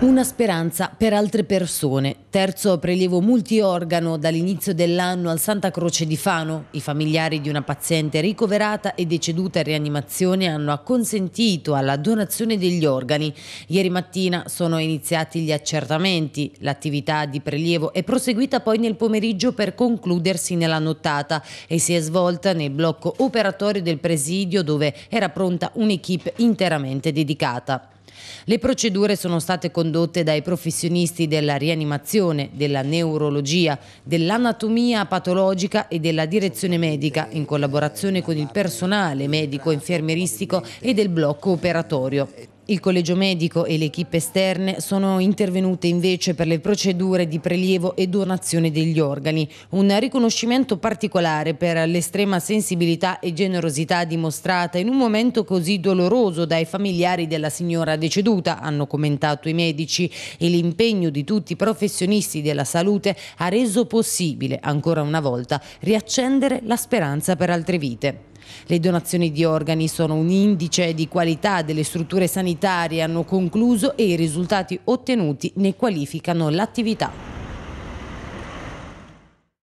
Una speranza per altre persone. Terzo prelievo multiorgano dall'inizio dell'anno al Santa Croce di Fano. I familiari di una paziente ricoverata e deceduta in rianimazione hanno acconsentito alla donazione degli organi. Ieri mattina sono iniziati gli accertamenti. L'attività di prelievo è proseguita poi nel pomeriggio per concludersi nella nottata e si è svolta nel blocco operatorio del presidio dove era pronta un'equipe interamente dedicata. Le procedure sono state condotte dai professionisti della rianimazione, della neurologia, dell'anatomia patologica e della direzione medica in collaborazione con il personale medico infermieristico e del blocco operatorio. Il collegio medico e le equip esterne sono intervenute invece per le procedure di prelievo e donazione degli organi, un riconoscimento particolare per l'estrema sensibilità e generosità dimostrata in un momento così doloroso dai familiari della signora deceduta, hanno commentato i medici, e l'impegno di tutti i professionisti della salute ha reso possibile, ancora una volta, riaccendere la speranza per altre vite. Le donazioni di organi sono un indice di qualità delle strutture sanitarie, hanno concluso e i risultati ottenuti ne qualificano l'attività.